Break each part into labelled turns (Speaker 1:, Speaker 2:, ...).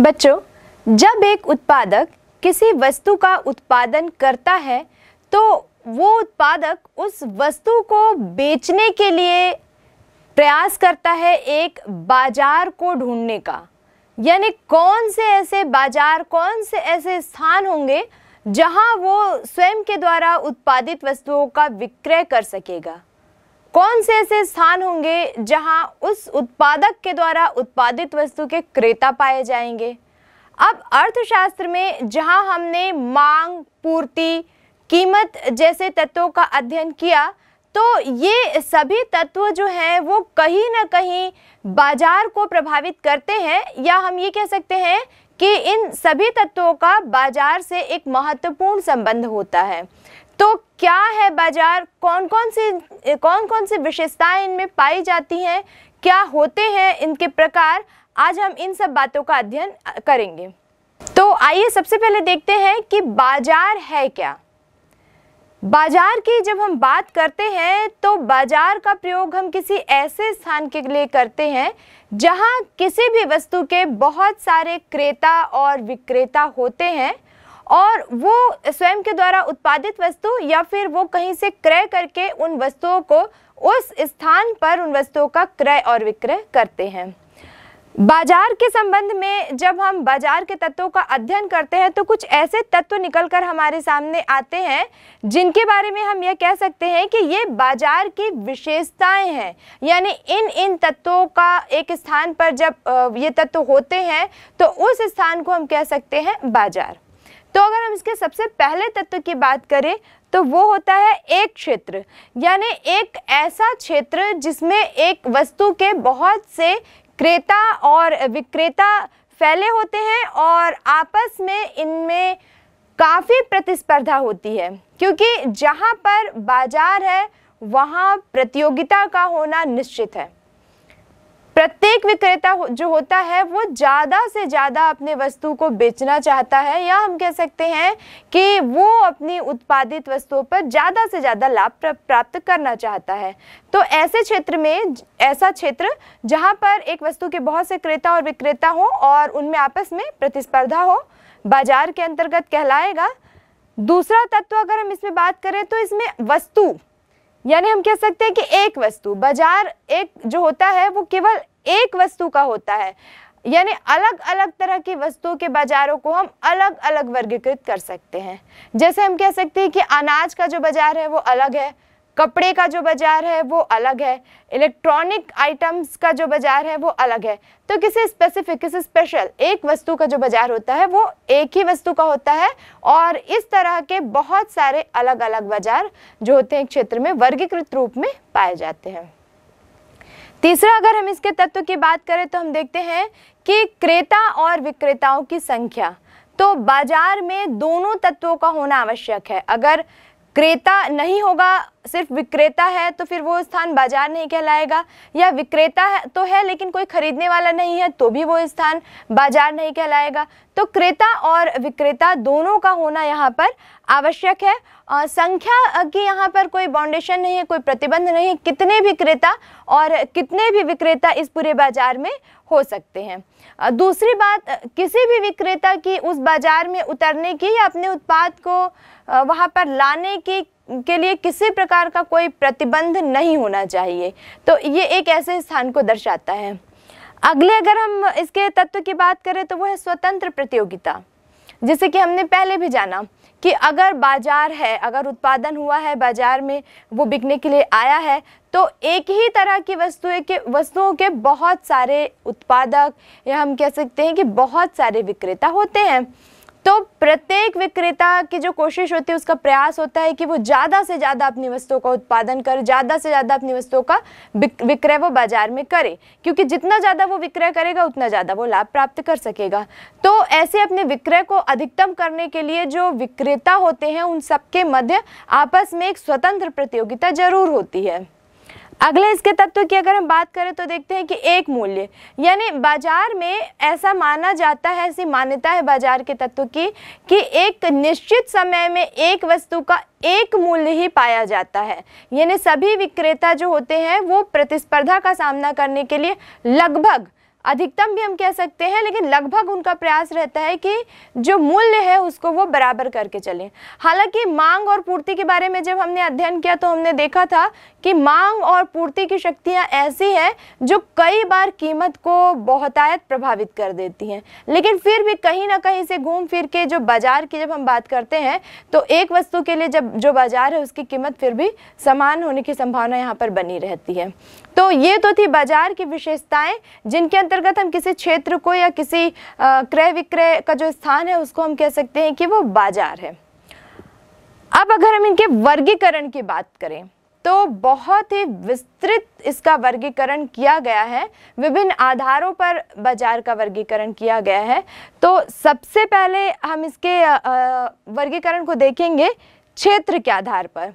Speaker 1: बच्चों जब एक उत्पादक किसी वस्तु का उत्पादन करता है तो वो उत्पादक उस वस्तु को बेचने के लिए प्रयास करता है एक बाजार को ढूंढने का यानी कौन से ऐसे बाजार कौन से ऐसे स्थान होंगे जहां वो स्वयं के द्वारा उत्पादित वस्तुओं का विक्रय कर सकेगा कौन से ऐसे स्थान होंगे जहां उस उत्पादक के द्वारा उत्पादित वस्तु के क्रेता पाए जाएंगे अब अर्थशास्त्र में जहां हमने मांग पूर्ति कीमत जैसे तत्वों का अध्ययन किया तो ये सभी तत्व जो हैं वो कहीं ना कहीं बाजार को प्रभावित करते हैं या हम ये कह सकते हैं कि इन सभी तत्वों का बाजार से एक महत्वपूर्ण संबंध होता है तो क्या है बाजार कौन कौन सी कौन कौन सी विशेषताएं इनमें पाई जाती हैं क्या होते हैं इनके प्रकार आज हम इन सब बातों का अध्ययन करेंगे तो आइए सबसे पहले देखते हैं कि बाजार है क्या बाजार की जब हम बात करते हैं तो बाजार का प्रयोग हम किसी ऐसे स्थान के लिए करते हैं जहां किसी भी वस्तु के बहुत सारे क्रेता और विक्रेता होते हैं और वो स्वयं के द्वारा उत्पादित वस्तु या फिर वो कहीं से क्रय करके उन वस्तुओं को उस स्थान पर उन वस्तुओं का क्रय और विक्रय करते हैं बाजार के संबंध में जब हम बाजार के तत्वों का अध्ययन करते हैं तो कुछ ऐसे तत्व निकलकर हमारे सामने आते हैं जिनके बारे में हम यह कह सकते हैं कि ये बाजार की विशेषताएं हैं यानी इन इन तत्वों का एक स्थान पर जब ये तत्व होते हैं तो उस स्थान को हम कह सकते हैं बाजार तो अगर हम इसके सबसे पहले तत्व की बात करें तो वो होता है एक क्षेत्र यानी एक ऐसा क्षेत्र जिसमें एक वस्तु के बहुत से क्रेता और विक्रेता फैले होते हैं और आपस में इनमें काफ़ी प्रतिस्पर्धा होती है क्योंकि जहाँ पर बाजार है वहाँ प्रतियोगिता का होना निश्चित है प्रत्येक विक्रेता जो होता है वो ज़्यादा से ज़्यादा अपने वस्तु को बेचना चाहता है या हम कह सकते हैं कि वो अपनी उत्पादित वस्तुओं पर ज़्यादा से ज़्यादा लाभ प्राप्त करना चाहता है तो ऐसे क्षेत्र में ऐसा क्षेत्र जहाँ पर एक वस्तु के बहुत से क्रेता और विक्रेता हो और उनमें आपस में प्रतिस्पर्धा हो बाजार के अंतर्गत कहलाएगा दूसरा तत्व अगर हम इसमें बात करें तो इसमें वस्तु यानी हम कह सकते हैं कि एक वस्तु बाजार एक जो होता है वो केवल एक वस्तु का होता है यानी अलग अलग तरह की वस्तुओं के बाजारों को हम अलग अलग वर्गीकृत कर सकते हैं जैसे हम कह सकते हैं कि अनाज का जो बाजार है वो अलग है कपड़े का जो बाज़ार है वो अलग है इलेक्ट्रॉनिक आइटम्स का जो बाज़ार है वो अलग है तो किसी स्पेसिफिक किसी स्पेशल एक वस्तु का जो बाज़ार होता है वो एक ही वस्तु का होता है और इस तरह के बहुत सारे अलग अलग बाज़ार जो होते हैं क्षेत्र में वर्गीकृत रूप में पाए जाते हैं तीसरा अगर हम इसके तत्व की बात करें तो हम देखते हैं कि क्रेता और विक्रेताओं की संख्या तो बाजार में दोनों तत्वों का होना आवश्यक है अगर क्रेता नहीं होगा सिर्फ विक्रेता है तो फिर वो स्थान बाजार नहीं कहलाएगा या विक्रेता है तो है लेकिन कोई खरीदने वाला नहीं है तो भी वो स्थान बाजार नहीं कहलाएगा तो क्रेता और विक्रेता दोनों का होना यहाँ पर आवश्यक है आ, संख्या की यहाँ पर कोई बाउंडेशन नहीं है कोई प्रतिबंध नहीं है कितने भी क्रेता और कितने भी विक्रेता इस पूरे बाजार में हो सकते हैं दूसरी बात किसी भी विक्रेता की उस बाजार में उतरने की या अपने उत्पाद को वहाँ पर लाने की के लिए किसी प्रकार का कोई प्रतिबंध नहीं होना चाहिए तो ये एक ऐसे स्थान को दर्शाता है अगले अगर हम इसके तत्व की बात करें तो वो है स्वतंत्र प्रतियोगिता जैसे कि हमने पहले भी जाना कि अगर बाजार है अगर उत्पादन हुआ है बाजार में वो बिकने के लिए आया है तो एक ही तरह की वस्तुएं के वस्तुओं के बहुत सारे उत्पादक या हम कह सकते हैं कि बहुत सारे विक्रेता होते हैं तो प्रत्येक विक्रेता की जो कोशिश होती है उसका प्रयास होता है कि वो ज़्यादा से ज़्यादा अपनी वस्तुओं का उत्पादन कर ज़्यादा से ज़्यादा अपनी वस्तुओं का विक्रय वो बाज़ार में करे क्योंकि जितना ज़्यादा वो विक्रय करेगा उतना ज़्यादा वो लाभ प्राप्त कर सकेगा तो ऐसे अपने विक्रय को अधिकतम करने के लिए जो विक्रेता होते हैं उन सबके मध्य आपस में एक स्वतंत्र प्रतियोगिता जरूर होती है अगले इसके तत्व की अगर हम बात करें तो देखते हैं कि एक मूल्य यानी बाजार में ऐसा माना जाता है ऐसी मान्यता है बाजार के तत्व की कि एक निश्चित समय में एक वस्तु का एक मूल्य ही पाया जाता है यानी सभी विक्रेता जो होते हैं वो प्रतिस्पर्धा का सामना करने के लिए लगभग अधिकतम भी हम कह सकते हैं लेकिन लगभग उनका प्रयास रहता है कि जो मूल्य है उसको वो बराबर करके चलें हालांकि मांग और पूर्ति के बारे में जब हमने अध्ययन किया तो हमने देखा था कि मांग और पूर्ति की शक्तियाँ ऐसी हैं जो कई बार कीमत को बहुतायत प्रभावित कर देती हैं लेकिन फिर भी कहीं ना कहीं से घूम फिर के जो बाज़ार की जब हम बात करते हैं तो एक वस्तु के लिए जब जो बाज़ार है उसकी कीमत फिर भी समान होने की संभावना यहाँ पर बनी रहती है तो ये तो थी बाजार की विशेषताएं जिनके अंतर्गत हम किसी क्षेत्र को या किसी क्रय विक्रय का जो स्थान है उसको हम कह सकते हैं कि वो बाजार है अब अगर हम इनके वर्गीकरण की बात करें तो बहुत ही विस्तृत इसका वर्गीकरण किया गया है विभिन्न आधारों पर बाजार का वर्गीकरण किया गया है तो सबसे पहले हम इसके वर्गीकरण को देखेंगे क्षेत्र के आधार पर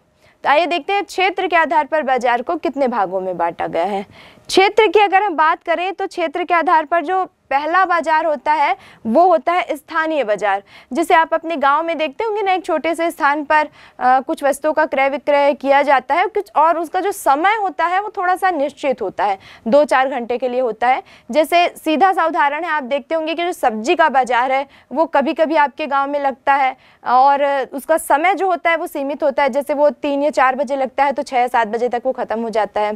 Speaker 1: आइए देखते हैं क्षेत्र के आधार पर बाजार को कितने भागों में बांटा गया है क्षेत्र की अगर हम बात करें तो क्षेत्र के आधार पर जो पहला बाज़ार होता है वो होता है स्थानीय बाज़ार जिसे आप अपने गांव में देखते होंगे ना एक छोटे से स्थान पर आ, कुछ वस्तुओं का क्रय विक्रय किया जाता है कुछ और उसका जो समय होता है वो थोड़ा सा निश्चित होता है दो चार घंटे के लिए होता है जैसे सीधा सा उदाहरण है आप देखते होंगे कि जो सब्जी का बाज़ार है वो कभी कभी आपके गाँव में लगता है और उसका समय जो होता है वो सीमित होता है जैसे वो तीन या चार बजे लगता है तो छः सात बजे तक वो ख़त्म हो जाता है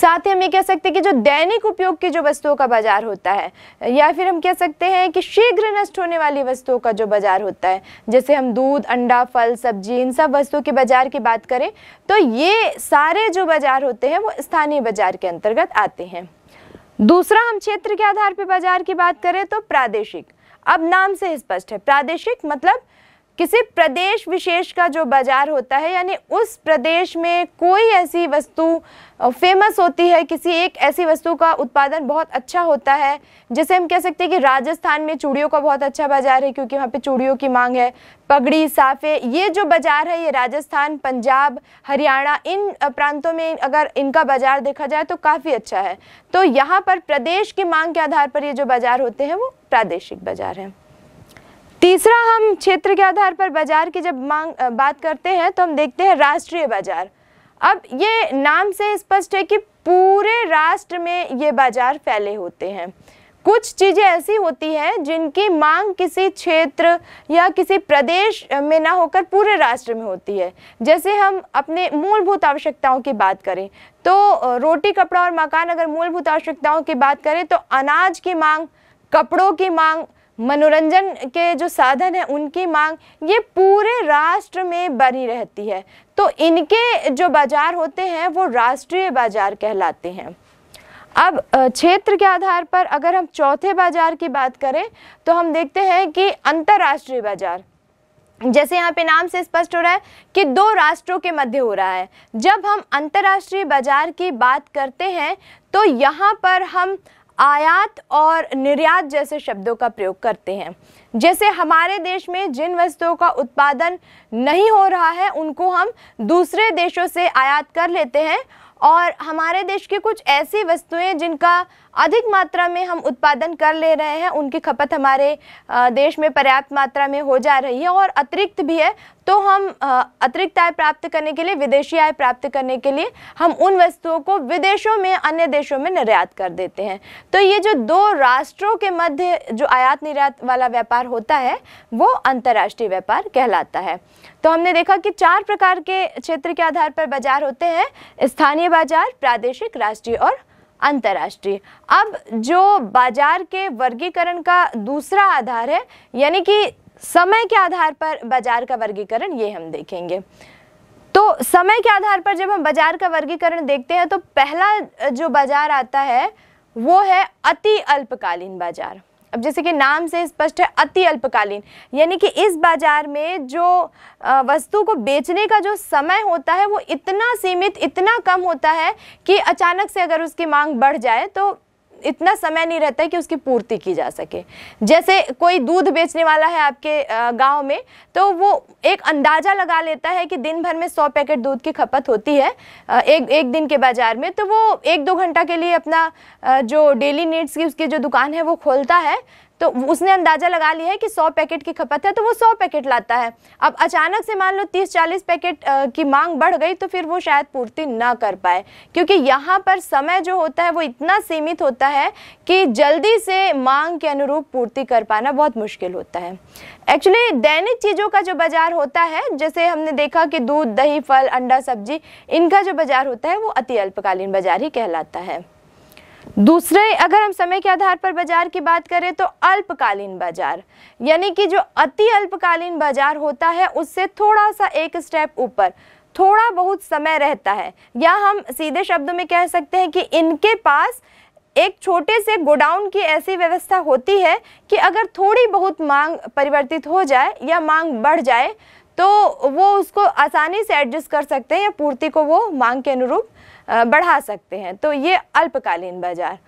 Speaker 1: साथ ही हम ये कह सकते हैं कि जो दैनिक उपयोग की जो वस्तुओं का बाजार होता है या फिर हम कह सकते हैं कि शीघ्र नष्ट होने वाली वस्तुओं का जो बाजार होता है जैसे हम दूध अंडा फल सब्जी इन सब वस्तुओं के बाजार की बात करें तो ये सारे जो बाजार होते हैं वो स्थानीय बाजार के अंतर्गत आते हैं दूसरा हम क्षेत्र के आधार पर बाजार की बात करें तो प्रादेशिक अब नाम से स्पष्ट है प्रादेशिक मतलब किसी प्रदेश विशेष का जो बाज़ार होता है यानी उस प्रदेश में कोई ऐसी वस्तु फेमस होती है किसी एक ऐसी वस्तु का उत्पादन बहुत अच्छा होता है जैसे हम कह सकते हैं कि राजस्थान में चूड़ियों का बहुत अच्छा बाज़ार है क्योंकि वहाँ पे चूड़ियों की मांग है पगड़ी साफे ये जो बाज़ार है ये राजस्थान पंजाब हरियाणा इन प्रांतों में अगर इनका बाज़ार देखा जाए तो काफ़ी अच्छा है तो यहाँ पर प्रदेश की मांग के आधार पर ये जो बाज़ार होते हैं वो प्रादेशिक बाज़ार हैं तीसरा हम क्षेत्र के आधार पर बाजार की जब मांग बात करते हैं तो हम देखते हैं राष्ट्रीय बाजार अब ये नाम से स्पष्ट है कि पूरे राष्ट्र में ये बाजार फैले होते हैं कुछ चीज़ें ऐसी होती हैं जिनकी मांग किसी क्षेत्र या किसी प्रदेश में ना होकर पूरे राष्ट्र में होती है जैसे हम अपने मूलभूत आवश्यकताओं की बात करें तो रोटी कपड़ा और मकान अगर मूलभूत आवश्यकताओं की बात करें तो अनाज की मांग कपड़ों की मांग मनोरंजन के जो साधन हैं उनकी मांग ये पूरे राष्ट्र में बनी रहती है तो इनके जो बाज़ार होते हैं वो राष्ट्रीय बाज़ार कहलाते हैं अब क्षेत्र के आधार पर अगर हम चौथे बाज़ार की बात करें तो हम देखते हैं कि अंतर्राष्ट्रीय बाज़ार जैसे यहाँ पे नाम से स्पष्ट हो रहा है कि दो राष्ट्रों के मध्य हो रहा है जब हम अंतर्राष्ट्रीय बाजार की बात करते हैं तो यहाँ पर हम आयात और निर्यात जैसे शब्दों का प्रयोग करते हैं जैसे हमारे देश में जिन वस्तुओं का उत्पादन नहीं हो रहा है उनको हम दूसरे देशों से आयात कर लेते हैं और हमारे देश की कुछ ऐसी वस्तुएं जिनका अधिक मात्रा में हम उत्पादन कर ले रहे हैं उनकी खपत हमारे देश में पर्याप्त मात्रा में हो जा रही है और अतिरिक्त भी है तो हम अतिरिक्त आय प्राप्त करने के लिए विदेशी आय प्राप्त करने के लिए हम उन वस्तुओं को विदेशों में अन्य देशों में निर्यात कर देते हैं तो ये जो दो राष्ट्रों के मध्य जो आयात निर्यात वाला व्यापार होता है वो अंतर्राष्ट्रीय व्यापार कहलाता है तो हमने देखा कि चार प्रकार के क्षेत्र के आधार पर बाजार होते हैं स्थानीय बाजार प्रादेशिक राष्ट्रीय और अंतर्राष्ट्रीय अब जो बाजार के वर्गीकरण का दूसरा आधार है यानी कि समय के आधार पर बाजार का वर्गीकरण ये हम देखेंगे तो समय के आधार पर जब हम बाजार का वर्गीकरण देखते हैं तो पहला जो बाजार आता है वो है अति अल्पकालीन बाजार अब जैसे कि नाम से स्पष्ट है अति अल्पकालीन यानी कि इस बाजार में जो वस्तु को बेचने का जो समय होता है वो इतना सीमित इतना कम होता है कि अचानक से अगर उसकी मांग बढ़ जाए तो इतना समय नहीं रहता है कि उसकी पूर्ति की जा सके जैसे कोई दूध बेचने वाला है आपके गांव में तो वो एक अंदाज़ा लगा लेता है कि दिन भर में सौ पैकेट दूध की खपत होती है एक एक दिन के बाज़ार में तो वो एक दो घंटा के लिए अपना जो डेली नीड्स की उसकी जो दुकान है वो खोलता है तो उसने अंदाज़ा लगा लिया है कि 100 पैकेट की खपत है तो वो 100 पैकेट लाता है अब अचानक से मान लो 30-40 पैकेट की मांग बढ़ गई तो फिर वो शायद पूर्ति ना कर पाए क्योंकि यहाँ पर समय जो होता है वो इतना सीमित होता है कि जल्दी से मांग के अनुरूप पूर्ति कर पाना बहुत मुश्किल होता है एक्चुअली दैनिक चीज़ों का जो बाज़ार होता है जैसे हमने देखा कि दूध दही फल अंडा सब्जी इनका जो बाज़ार होता है वो अति अल्पकालीन बाज़ार ही कहलाता है दूसरे अगर हम समय के आधार पर बाजार की बात करें तो अल्पकालीन बाजार यानी कि जो अति अल्पकालीन बाजार होता है उससे थोड़ा सा एक स्टेप ऊपर थोड़ा बहुत समय रहता है या हम सीधे शब्दों में कह सकते हैं कि इनके पास एक छोटे से गोडाउन की ऐसी व्यवस्था होती है कि अगर थोड़ी बहुत मांग परिवर्तित हो जाए या मांग बढ़ जाए तो वो उसको आसानी से एडजस्ट कर सकते हैं या पूर्ति को वो मांग के अनुरूप बढ़ा सकते हैं तो ये अल्पकालीन बाजार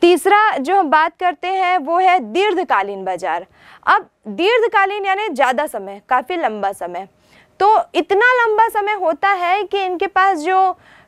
Speaker 1: तीसरा जो हम बात करते हैं वो है दीर्घकालीन बाजार अब दीर्घकालीन यानी ज़्यादा समय काफ़ी लंबा समय तो इतना लंबा समय होता है कि इनके पास जो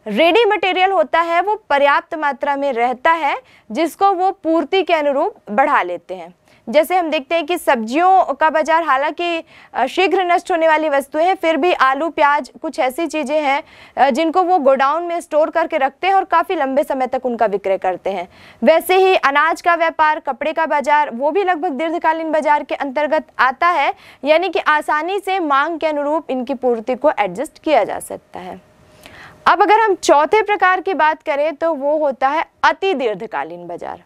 Speaker 1: रेडी मटेरियल होता है वो पर्याप्त मात्रा में रहता है जिसको वो पूर्ति के अनुरूप बढ़ा लेते हैं जैसे हम देखते हैं कि सब्जियों का बाज़ार हालांकि शीघ्र नष्ट होने वाली वस्तुएं फिर भी आलू प्याज कुछ ऐसी चीज़ें हैं जिनको वो गोडाउन में स्टोर करके रखते हैं और काफ़ी लंबे समय तक उनका विक्रय करते हैं वैसे ही अनाज का व्यापार कपड़े का बाज़ार वो भी लगभग दीर्घकालीन बाज़ार के अंतर्गत आता है यानी कि आसानी से मांग के अनुरूप इनकी पूर्ति को एडजस्ट किया जा सकता है अब अगर हम चौथे प्रकार की बात करें तो वो होता है अति दीर्घकालीन बाज़ार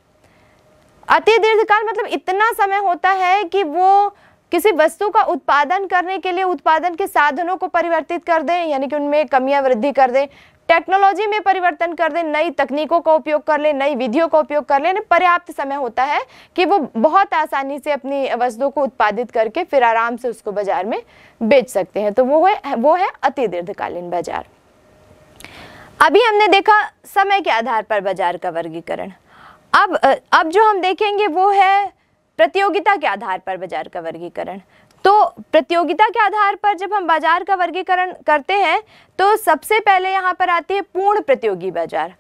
Speaker 1: अति दीर्घकाल मतलब इतना समय होता है कि वो किसी वस्तु का उत्पादन करने के लिए उत्पादन के साधनों को परिवर्तित कर दें यानी कि उनमें कमियां वृद्धि कर दें टेक्नोलॉजी में परिवर्तन कर दें नई तकनीकों का उपयोग कर लें नई विधियों का उपयोग कर लें पर्याप्त समय होता है कि वो बहुत आसानी से अपनी वस्तुओं को उत्पादित करके फिर आराम से उसको बाजार में बेच सकते हैं तो वो है वो है अति दीर्घकालीन बाजार अभी हमने देखा समय के आधार पर बाजार का वर्गीकरण अब अब जो हम देखेंगे वो है प्रतियोगिता के आधार पर बाजार का वर्गीकरण तो प्रतियोगिता के आधार पर जब हम बाजार का वर्गीकरण करते हैं तो सबसे पहले यहाँ पर आती है पूर्ण प्रतियोगी बाजार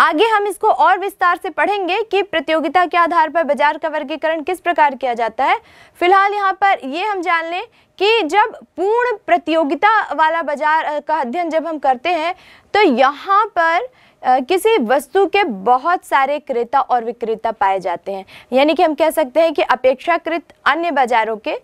Speaker 1: आगे हम इसको और विस्तार से पढ़ेंगे कि प्रतियोगिता के आधार पर बाजार का वर्गीकरण किस प्रकार किया जाता है फिलहाल यहाँ पर ये हम जान लें कि जब पूर्ण प्रतियोगिता वाला बाजार का अध्ययन जब हम करते हैं तो यहाँ पर किसी वस्तु के बहुत सारे क्रेता और विक्रेता पाए जाते हैं यानी कि हम कह सकते हैं कि अपेक्षाकृत अन्य बाज़ारों के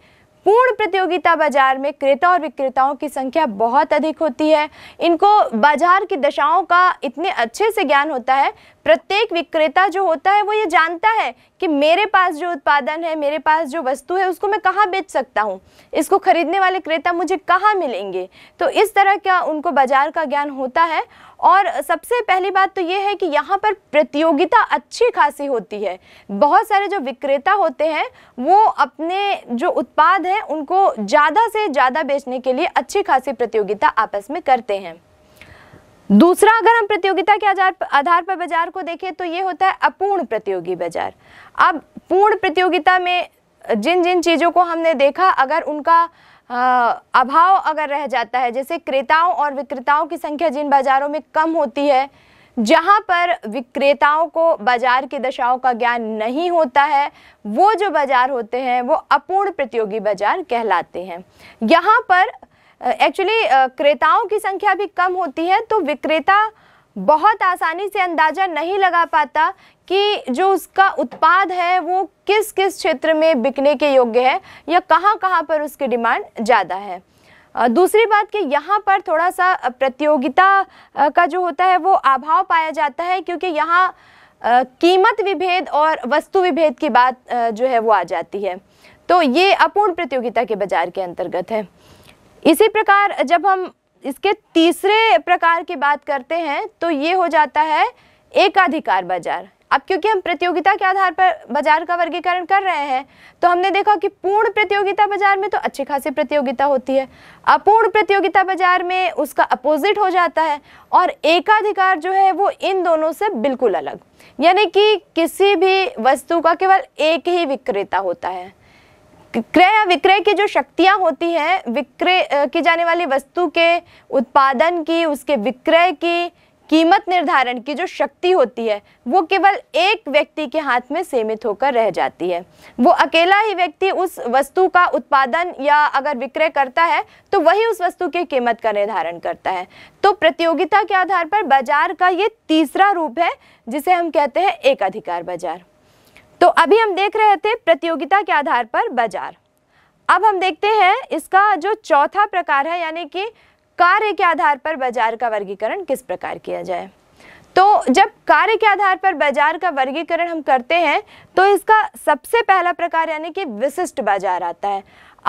Speaker 1: पूर्ण प्रतियोगिता बाजार में क्रेता और विक्रेताओं की संख्या बहुत अधिक होती है इनको बाजार की दशाओं का इतने अच्छे से ज्ञान होता है प्रत्येक विक्रेता जो होता है वो ये जानता है कि मेरे पास जो उत्पादन है मेरे पास जो वस्तु है उसको मैं कहाँ बेच सकता हूँ इसको खरीदने वाले क्रेता मुझे कहाँ मिलेंगे तो इस तरह का उनको बाज़ार का ज्ञान होता है और सबसे पहली बात तो ये है कि यहाँ पर प्रतियोगिता अच्छी खासी होती है बहुत सारे जो विक्रेता होते हैं वो अपने जो उत्पाद हैं उनको ज़्यादा से ज़्यादा बेचने के लिए अच्छी खासी प्रतियोगिता आपस में करते हैं दूसरा अगर हम प्रतियोगिता के आधार आधार पर बाजार को देखें तो ये होता है अपूर्ण प्रतियोगी बाजार अब पूर्ण प्रतियोगिता में जिन जिन चीज़ों को हमने देखा अगर उनका अभाव अगर रह जाता है जैसे क्रेताओं और विक्रेताओं की संख्या जिन बाज़ारों में कम होती है जहाँ पर विक्रेताओं को बाजार की दशाओं का ज्ञान नहीं होता है वो जो बाजार होते हैं वो अपूर्ण प्रतियोगी बाजार कहलाते हैं यहाँ पर एक्चुअली क्रेताओं की संख्या भी कम होती है तो विक्रेता बहुत आसानी से अंदाज़ा नहीं लगा पाता कि जो उसका उत्पाद है वो किस किस क्षेत्र में बिकने के योग्य है या कहाँ कहाँ पर उसकी डिमांड ज़्यादा है दूसरी बात कि यहाँ पर थोड़ा सा प्रतियोगिता का जो होता है वो अभाव पाया जाता है क्योंकि यहाँ कीमत विभेद और वस्तु विभेद की बात जो है वो आ जाती है तो ये अपूर्ण प्रतियोगिता के बाज़ार के अंतर्गत है इसी प्रकार जब हम इसके तीसरे प्रकार की बात करते हैं तो ये हो जाता है एकाधिकार बाजार अब क्योंकि हम प्रतियोगिता के आधार पर बाजार का वर्गीकरण कर रहे हैं तो हमने देखा कि पूर्ण प्रतियोगिता बाजार में तो अच्छी खासी प्रतियोगिता होती है अपूर्ण प्रतियोगिता बाजार में उसका अपोजिट हो जाता है और एकाधिकार जो है वो इन दोनों से बिल्कुल अलग यानी कि किसी भी वस्तु का केवल एक ही विक्रेता होता है क्रय या विक्रय की जो शक्तियाँ होती हैं विक्रय की जाने वाली वस्तु के उत्पादन की उसके विक्रय की कीमत निर्धारण की जो शक्ति होती है वो केवल एक व्यक्ति के हाथ में सीमित होकर रह जाती है वो अकेला ही व्यक्ति उस वस्तु का उत्पादन या अगर विक्रय करता है तो वही उस वस्तु की कीमत का निर्धारण करता है तो प्रतियोगिता के आधार पर बाजार का ये तीसरा रूप है जिसे हम कहते हैं एक अधिकार बाजार तो अभी हम देख रहे थे प्रतियोगिता के आधार पर बाजार अब हम देखते हैं इसका जो चौथा प्रकार है यानी कि कार्य के आधार पर बाजार का वर्गीकरण किस प्रकार किया जाए तो जब कार्य के आधार पर बाजार का वर्गीकरण हम करते हैं तो इसका सबसे पहला प्रकार यानी कि विशिष्ट बाजार आता है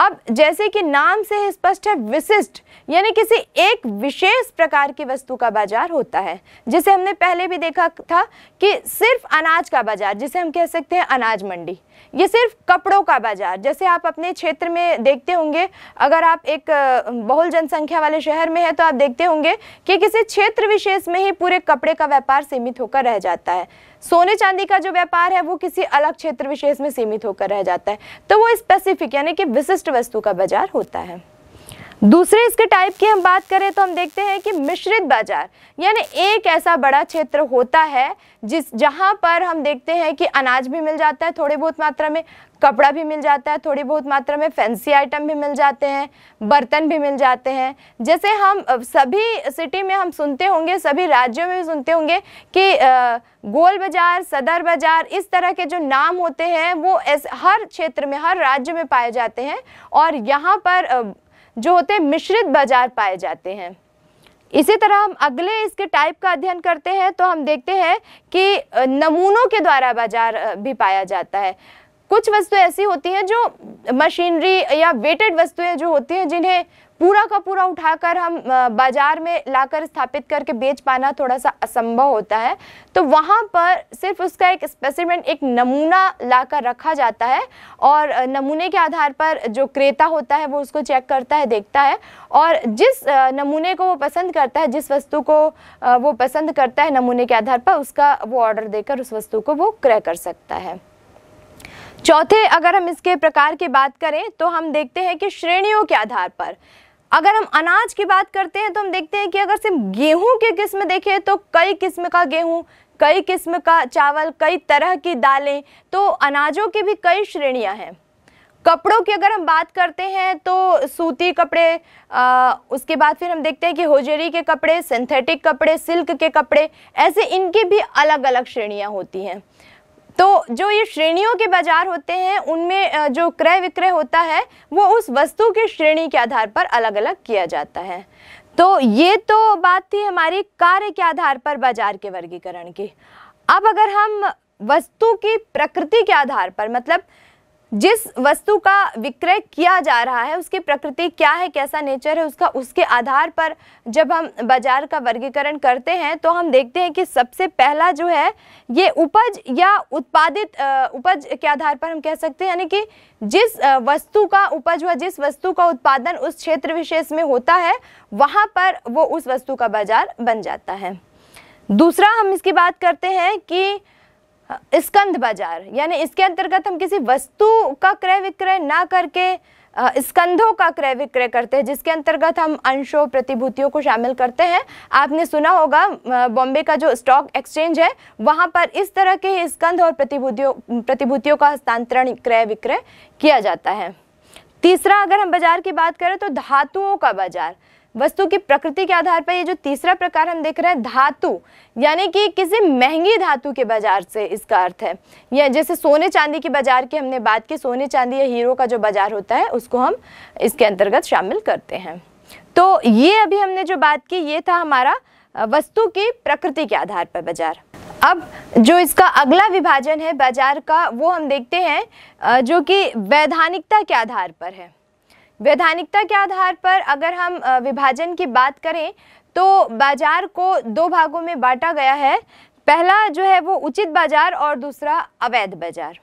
Speaker 1: अब जैसे कि नाम से स्पष्ट है विशिष्ट यानी किसी एक विशेष प्रकार की वस्तु का बाजार होता है जिसे हमने पहले भी देखा था कि सिर्फ अनाज का बाजार जिसे हम कह सकते हैं अनाज मंडी ये सिर्फ कपड़ों का बाज़ार जैसे आप अपने क्षेत्र में देखते होंगे अगर आप एक बहुल जनसंख्या वाले शहर में हैं तो आप देखते होंगे कि किसी क्षेत्र विशेष में ही पूरे कपड़े का व्यापार सीमित होकर रह जाता है सोने चांदी का जो व्यापार है वो किसी अलग क्षेत्र विशेष में सीमित होकर रह जाता है तो वो स्पेसिफिक यानी कि विशिष्ट वस्तु का बाजार होता है दूसरे इसके टाइप की हम बात करें तो हम देखते हैं कि मिश्रित बाजार यानी एक ऐसा बड़ा क्षेत्र होता है जिस जहाँ पर हम देखते हैं कि अनाज भी मिल जाता है थोड़ी बहुत मात्रा में कपड़ा भी मिल जाता है थोड़ी बहुत मात्रा में फैंसी आइटम भी मिल जाते हैं बर्तन भी मिल जाते हैं जैसे हम सभी सिटी में हम सुनते होंगे सभी राज्यों में भी सुनते होंगे कि गोल बाज़ार सदर बाज़ार इस तरह के जो नाम होते हैं वो हर क्षेत्र में हर राज्य में पाए जाते हैं और यहाँ पर जो होते हैं मिश्रित बाजार पाए जाते हैं इसी तरह हम अगले इसके टाइप का अध्ययन करते हैं तो हम देखते हैं कि नमूनों के द्वारा बाजार भी पाया जाता है कुछ वस्तुएं ऐसी होती हैं जो मशीनरी या वेटेड वस्तुएं जो होती हैं जिन्हें पूरा का पूरा उठाकर हम बाजार में लाकर स्थापित करके बेच पाना थोड़ा सा असंभव होता है तो वहाँ पर सिर्फ उसका एक स्पेसिमेंट एक नमूना लाकर रखा जाता है और नमूने के आधार पर जो क्रेता होता है वो उसको चेक करता है देखता है और जिस नमूने को वो पसंद करता है जिस वस्तु को वो पसंद करता है नमूने के आधार पर उसका वो ऑर्डर देकर उस वस्तु को वो क्रय कर सकता है चौथे अगर हम इसके प्रकार की बात करें तो हम देखते हैं कि श्रेणियों के आधार पर अगर हम अनाज की बात करते हैं तो हम देखते हैं कि अगर सिर्फ गेहूं की किस्म देखें तो कई किस्म का गेहूं कई किस्म का चावल कई तरह की दालें तो अनाजों की भी कई श्रेणियां हैं कपड़ों की अगर हम बात करते हैं तो सूती कपड़े आ, उसके बाद फिर हम देखते हैं कि होजरी के कपड़े सिंथेटिक कपड़े सिल्क के कपड़े ऐसे इनकी भी अलग अलग श्रेणियाँ होती हैं तो जो ये श्रेणियों के बाजार होते हैं उनमें जो क्रय विक्रय होता है वो उस वस्तु की श्रेणी के आधार पर अलग अलग किया जाता है तो ये तो बात थी हमारी कार्य के आधार पर बाजार के वर्गीकरण की अब अगर हम वस्तु की प्रकृति के आधार पर मतलब जिस वस्तु का विक्रय किया जा रहा है उसकी प्रकृति क्या है कैसा नेचर है उसका उसके आधार पर जब हम बाजार का वर्गीकरण करते हैं तो हम देखते हैं कि सबसे पहला जो है ये उपज या उत्पादित उपज के आधार पर हम कह सकते हैं यानी कि जिस वस्तु का उपज हुआ जिस वस्तु का उत्पादन उस क्षेत्र विशेष में होता है वहाँ पर वो उस वस्तु का बाजार बन जाता है दूसरा हम इसकी बात करते हैं कि स्कंद बाजार यानी इसके अंतर्गत हम किसी वस्तु का क्रय विक्रय ना करके स्कंधों का क्रय विक्रय करते हैं जिसके अंतर्गत हम अंशों प्रतिभूतियों को शामिल करते हैं आपने सुना होगा बॉम्बे का जो स्टॉक एक्सचेंज है वहाँ पर इस तरह के स्कंध और प्रतिभूतियों प्रतिभूतियों का हस्तांतरण क्रय विक्रय किया जाता है तीसरा अगर हम बाजार की बात करें तो धातुओं का बाजार वस्तु की प्रकृति के आधार पर ये जो तीसरा प्रकार हम देख रहे हैं धातु यानी कि किसी महंगी धातु के बाजार से इसका अर्थ है या जैसे सोने चांदी के बाजार की हमने बात की सोने चांदी या हीरो का जो बाजार होता है उसको हम इसके अंतर्गत शामिल करते हैं तो ये अभी हमने जो बात की ये था हमारा वस्तु की प्रकृति के आधार पर बाजार अब जो इसका अगला विभाजन है बाजार का वो हम देखते हैं जो कि वैधानिकता के आधार पर है वैधानिकता के आधार पर अगर हम विभाजन की बात करें तो बाजार को दो भागों में बांटा गया है पहला जो है वो उचित बाजार और दूसरा अवैध बाजार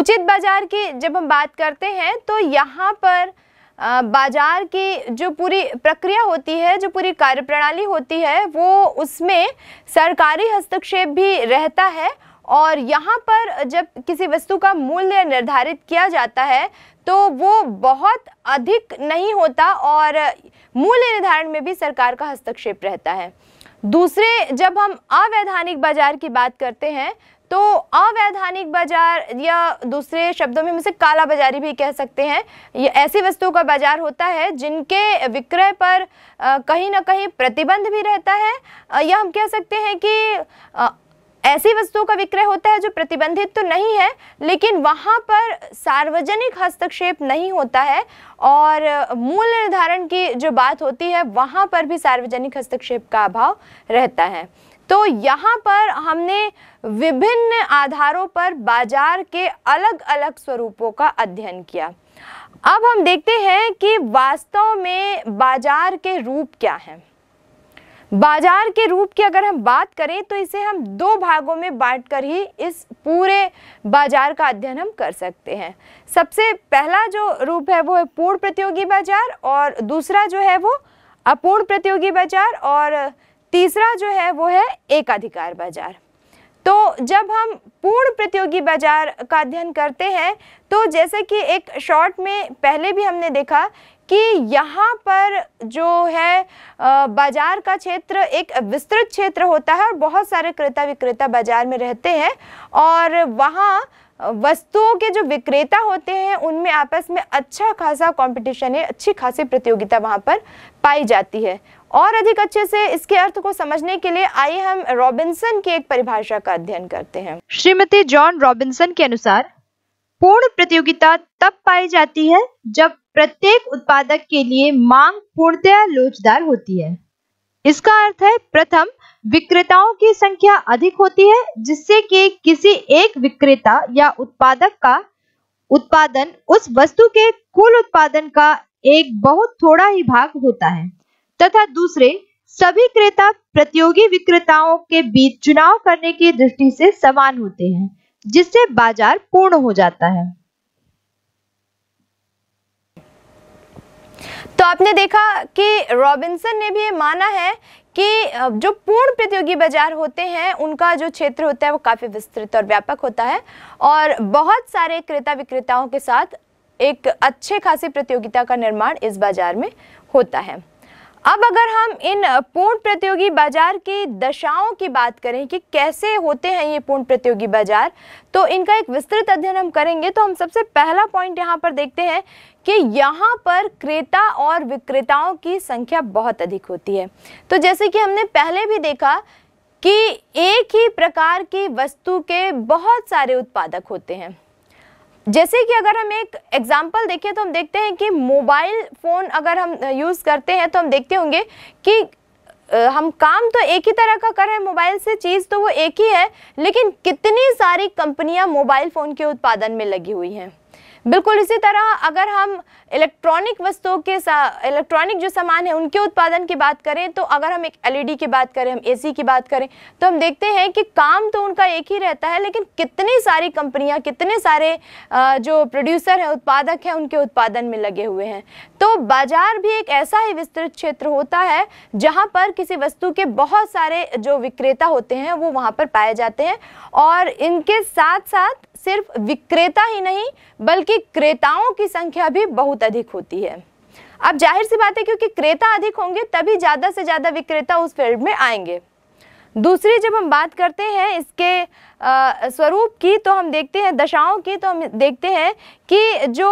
Speaker 1: उचित बाजार की जब हम बात करते हैं तो यहाँ पर बाजार की जो पूरी प्रक्रिया होती है जो पूरी कार्यप्रणाली होती है वो उसमें सरकारी हस्तक्षेप भी रहता है और यहाँ पर जब किसी वस्तु का मूल्य निर्धारित किया जाता है तो वो बहुत अधिक नहीं होता और मूल्य निर्धारण में भी सरकार का हस्तक्षेप रहता है दूसरे जब हम अवैधानिक बाजार की बात करते हैं तो अवैधानिक बाजार या दूसरे शब्दों में उसे काला बाजारी भी कह सकते हैं ये ऐसी वस्तुओं का बाजार होता है जिनके विक्रय पर कहीं ना कहीं प्रतिबंध भी रहता है या हम कह सकते हैं कि ऐसी वस्तुओं का विक्रय होता है जो प्रतिबंधित तो नहीं है लेकिन वहाँ पर सार्वजनिक हस्तक्षेप नहीं होता है और मूल्य निर्धारण की जो बात होती है वहाँ पर भी सार्वजनिक हस्तक्षेप का अभाव रहता है तो यहाँ पर हमने विभिन्न आधारों पर बाजार के अलग अलग स्वरूपों का अध्ययन किया अब हम देखते हैं कि वास्तव में बाजार के रूप क्या हैं बाजार के रूप की अगर हम बात करें तो इसे हम दो भागों में बांटकर ही इस पूरे बाजार का अध्ययन हम कर सकते हैं सबसे पहला जो रूप है वो है पूर्ण प्रतियोगी बाजार और दूसरा जो है वो अपूर्ण प्रतियोगी बाजार और तीसरा जो है वो है एकाधिकार बाजार तो जब हम पूर्ण प्रतियोगी बाजार का अध्ययन करते हैं तो जैसे कि एक शॉर्ट में पहले भी हमने देखा कि यहाँ पर जो है बाजार का क्षेत्र एक विस्तृत क्षेत्र होता है और बहुत सारे क्रेता विक्रेता बाजार में रहते हैं और वहाँ वस्तुओं के जो विक्रेता होते हैं उनमें आपस में अच्छा खासा कंपटीशन है अच्छी खासी प्रतियोगिता वहाँ पर पाई जाती है और अधिक अच्छे से इसके अर्थ को समझने के लिए आइए हम रॉबिन्सन की एक परिभाषा का अध्ययन करते हैं श्रीमती जॉन रॉबिन्सन के अनुसार पूर्ण प्रतियोगिता तब पाई जाती है जब प्रत्येक उत्पादक के लिए मांग पूर्णतया लोचदार होती है इसका अर्थ है प्रथम विक्रेताओं की संख्या अधिक होती है जिससे कि किसी एक विक्रेता या उत्पादक का उत्पादन उस वस्तु के कुल उत्पादन का एक बहुत थोड़ा ही भाग होता है तथा दूसरे सभी क्रेता प्रतियोगी विक्रेताओं के बीच चुनाव करने की दृष्टि से समान होते हैं जिससे बाजार पूर्ण हो जाता है तो आपने देखा कि रॉबिन्सन ने भी ये माना है कि जो पूर्ण प्रतियोगी बाजार होते हैं उनका जो क्षेत्र होता है वो काफ़ी विस्तृत और व्यापक होता है और बहुत सारे क्रेता विक्रेताओं के साथ एक अच्छे खासी प्रतियोगिता का निर्माण इस बाजार में होता है अब अगर हम इन पूर्ण प्रतियोगी बाजार की दशाओं की बात करें कि कैसे होते हैं ये पूर्ण प्रतियोगी बाजार तो इनका एक विस्तृत अध्ययन हम करेंगे तो हम सबसे पहला पॉइंट यहाँ पर देखते हैं कि यहाँ पर क्रेता और विक्रेताओं की संख्या बहुत अधिक होती है तो जैसे कि हमने पहले भी देखा कि एक ही प्रकार की वस्तु के बहुत सारे उत्पादक होते हैं जैसे कि अगर हम एक एग्जाम्पल देखें तो हम देखते हैं कि मोबाइल फ़ोन अगर हम यूज़ करते हैं तो हम देखते होंगे कि हम काम तो एक ही तरह का कर रहे हैं मोबाइल से चीज़ तो वो एक ही है लेकिन कितनी सारी कंपनियां मोबाइल फ़ोन के उत्पादन में लगी हुई हैं बिल्कुल इसी तरह अगर हम इलेक्ट्रॉनिक वस्तुओं के इलेक्ट्रॉनिक जो सामान है उनके उत्पादन की बात करें तो अगर हम एक एलईडी e की बात करें हम एसी की बात करें तो हम देखते हैं कि काम तो उनका एक ही रहता है लेकिन कितनी सारी कंपनियां कितने सारे जो प्रोड्यूसर हैं उत्पादक हैं उनके उत्पादन में लगे हुए हैं तो बाजार भी एक ऐसा ही विस्तृत क्षेत्र होता है जहाँ पर किसी वस्तु के बहुत सारे जो विक्रेता होते हैं वो वहाँ पर पाए जाते हैं और इनके साथ साथ सिर्फ विक्रेता ही नहीं बल्कि क्रेताओं की संख्या भी बहुत अधिक होती है अब जाहिर सी बात है क्योंकि क्रेता अधिक होंगे तभी ज़्यादा से ज़्यादा विक्रेता उस फील्ड में आएंगे दूसरी जब हम बात करते हैं इसके स्वरूप की तो हम देखते हैं दशाओं की तो हम देखते हैं कि जो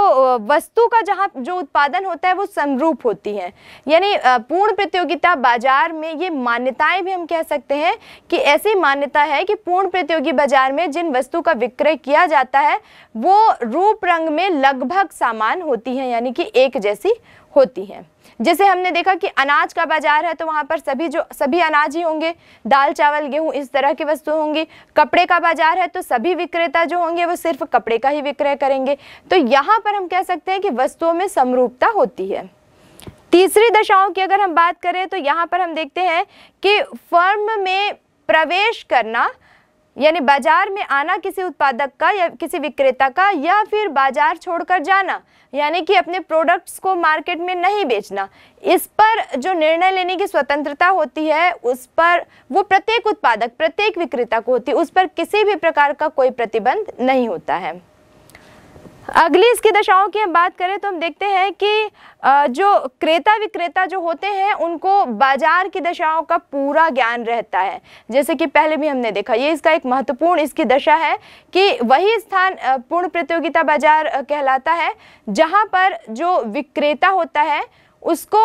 Speaker 1: वस्तु का जहाँ जो उत्पादन होता है वो समरूप होती है यानी पूर्ण प्रतियोगिता बाजार में ये मान्यताएं भी हम कह सकते हैं कि ऐसी मान्यता है कि पूर्ण प्रतियोगी बाजार में जिन वस्तु का विक्रय किया जाता है वो रूप रंग में लगभग समान होती है यानी कि एक जैसी होती हैं जैसे हमने देखा कि अनाज का बाजार है तो वहाँ पर सभी जो सभी अनाज ही होंगे दाल चावल गेहूँ इस तरह की वस्तु होंगी कपड़े का बाजार है तो सभी विक्रेता जो होंगे वो सिर्फ कपड़े का ही विक्रय करेंगे तो यहाँ पर हम कह सकते हैं कि वस्तुओं में समरूपता होती है तीसरी दशाओं की अगर हम बात करें तो यहाँ पर हम देखते हैं कि फर्म में प्रवेश करना यानी बाजार में आना किसी उत्पादक का या किसी विक्रेता का या फिर बाजार छोड़कर जाना यानी कि अपने प्रोडक्ट्स को मार्केट में नहीं बेचना इस पर जो निर्णय लेने की स्वतंत्रता होती है उस पर वो प्रत्येक उत्पादक प्रत्येक विक्रेता को होती है उस पर किसी भी प्रकार का कोई प्रतिबंध नहीं होता है अगली इसकी दशाओं की हम बात करें तो हम देखते हैं कि जो क्रेता विक्रेता जो होते हैं उनको बाजार की दशाओं का पूरा ज्ञान रहता है जैसे कि पहले भी हमने देखा ये इसका एक महत्वपूर्ण इसकी दशा है कि वही स्थान पूर्ण प्रतियोगिता बाजार कहलाता है जहाँ पर जो विक्रेता होता है उसको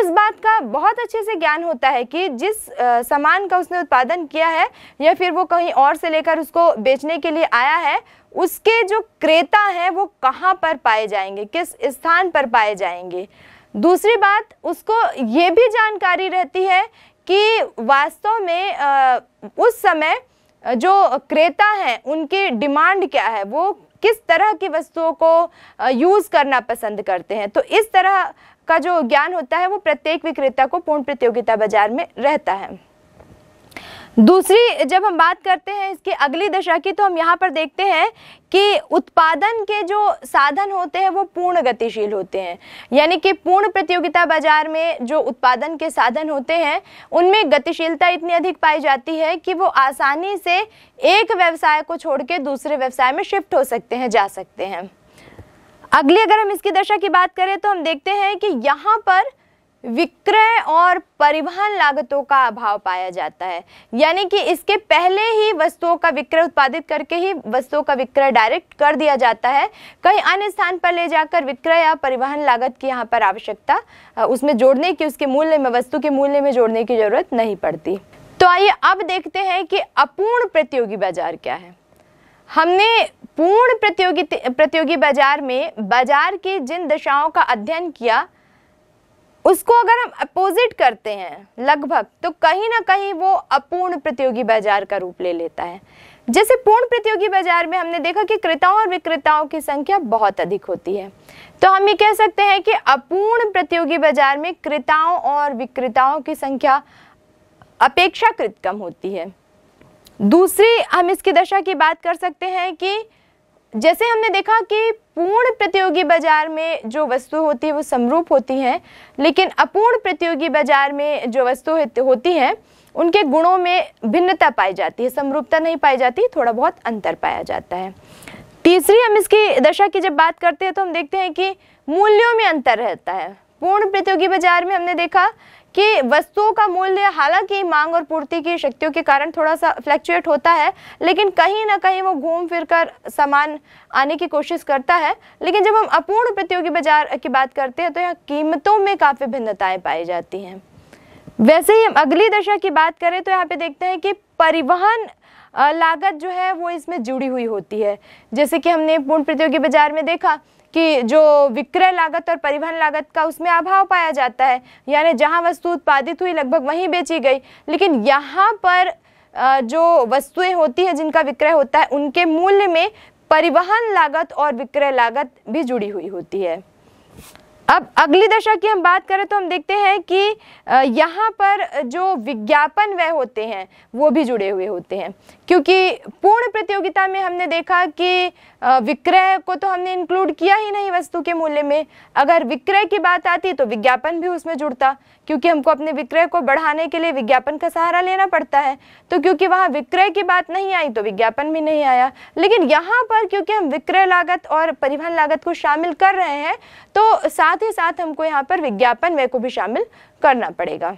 Speaker 1: इस बात का बहुत अच्छे से ज्ञान होता है कि जिस सामान का उसने उत्पादन किया है या फिर वो कहीं और से लेकर उसको बेचने के लिए आया है उसके जो क्रेता हैं वो कहाँ पर पाए जाएंगे किस स्थान पर पाए जाएंगे दूसरी बात उसको ये भी जानकारी रहती है कि वास्तव में उस समय जो क्रेता हैं उनके डिमांड क्या है वो किस तरह की वस्तुओं को यूज़ करना पसंद करते हैं तो इस तरह का जो ज्ञान होता है वो प्रत्येक विक्रेता को पूर्ण प्रतियोगिता बाजार में रहता है दूसरी जब हम बात करते हैं इसकी अगली दशा की तो हम यहाँ पर देखते हैं कि उत्पादन के जो साधन होते हैं वो पूर्ण गतिशील होते हैं यानी कि पूर्ण प्रतियोगिता बाजार में जो उत्पादन के साधन होते हैं उनमें गतिशीलता इतनी अधिक पाई जाती है कि वो आसानी से एक व्यवसाय को छोड़ के दूसरे व्यवसाय में शिफ्ट हो सकते हैं जा सकते हैं अगली अगर हम इसकी दशा की बात करें तो हम देखते हैं कि यहाँ पर विक्रय और परिवहन लागतों का अभाव पाया जाता है यानी कि इसके पहले ही वस्तुओं का विक्रय उत्पादित करके ही वस्तुओं का विक्रय डायरेक्ट कर दिया जाता है कहीं अन्य स्थान पर ले जाकर विक्रय या परिवहन लागत की यहाँ पर आवश्यकता उसमें जोड़ने की उसके मूल्य में वस्तु के मूल्य में जोड़ने की जरूरत नहीं पड़ती तो आइए अब देखते हैं कि अपूर्ण प्रतियोगी बाजार क्या है हमने पूर्ण प्रतियोगी प्रतियोगी बाजार में बाजार की जिन दशाओं का अध्ययन किया उसको अगर हम अपोजिट करते हैं लगभग तो कहीं ना कहीं वो अपूर्ण प्रतियोगी बाजार का रूप ले लेता है जैसे पूर्ण प्रतियोगी बाजार में हमने देखा कि क्रेताओं और विक्रेताओं की संख्या बहुत अधिक होती है तो हम ये कह सकते हैं कि अपूर्ण प्रतियोगी बाजार में क्रेताओं और विक्रेताओं की संख्या अपेक्षाकृत कम होती है दूसरी हम इसकी दशा की बात कर सकते हैं कि जैसे हमने देखा कि पूर्ण प्रतियोगी बाजार में जो वस्तु होती है वो समरूप होती हैं लेकिन अपूर्ण प्रतियोगी बाजार में जो वस्तु होती हैं उनके गुणों में भिन्नता पाई जाती है समरूपता नहीं पाई जाती थोड़ा बहुत अंतर पाया जाता है तीसरी हम इसकी दशा की जब बात करते हैं तो हम देखते हैं कि मूल्यों में अंतर रहता है पूर्ण प्रतियोगी बाजार में हमने देखा कि वस्तुओं का मूल्य हालांकि मांग और पूर्ति की शक्तियों के कारण थोड़ा सा फ्लैक्चुएट होता है लेकिन कहीं ना कहीं वो घूम फिर कर सामान आने की कोशिश करता है लेकिन जब हम अपूर्ण प्रतियोगी बाजार की बात करते हैं तो यहाँ कीमतों में काफ़ी भिन्नताएँ पाई जाती हैं वैसे ही हम अगली दशा की बात करें तो यहाँ पे देखते हैं कि परिवहन लागत जो है वो इसमें जुड़ी हुई होती है जैसे कि हमने पूर्ण प्रतियोगी बाजार में देखा कि जो विक्रय लागत और परिवहन लागत का उसमें अभाव पाया जाता है यानी जहाँ वस्तु उत्पादित हुई लगभग वहीं बेची गई लेकिन यहाँ पर जो वस्तुएं होती हैं जिनका विक्रय होता है उनके मूल्य में परिवहन लागत और विक्रय लागत भी जुड़ी हुई होती है अब अगली दशा की हम बात करें तो हम देखते हैं कि यहाँ पर जो विज्ञापन व्यय होते हैं वो भी जुड़े हुए होते हैं क्योंकि पूर्ण प्रतियोगिता में हमने देखा कि विक्रय को तो हमने इंक्लूड किया ही नहीं वस्तु के मूल्य में अगर विक्रय की बात आती तो विज्ञापन भी उसमें जुड़ता क्योंकि हमको अपने विक्रय को बढ़ाने के लिए विज्ञापन का सहारा लेना पड़ता है तो क्योंकि वहाँ विक्रय की बात नहीं आई तो विज्ञापन भी नहीं आया लेकिन यहाँ पर क्योंकि हम विक्रय लागत और परिवहन लागत को शामिल कर रहे हैं तो साथ ही साथ हमको यहाँ पर विज्ञापन व्यय को भी शामिल करना पड़ेगा